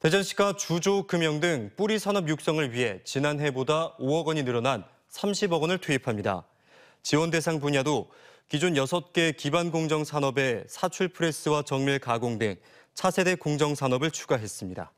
대전시가 주조, 금형등 뿌리 산업 육성을 위해 지난해보다 5억 원이 늘어난 30억 원을 투입합니다. 지원 대상 분야도 기존 6개 기반 공정 산업에 사출 프레스와 정밀 가공 등 차세대 공정 산업을 추가했습니다.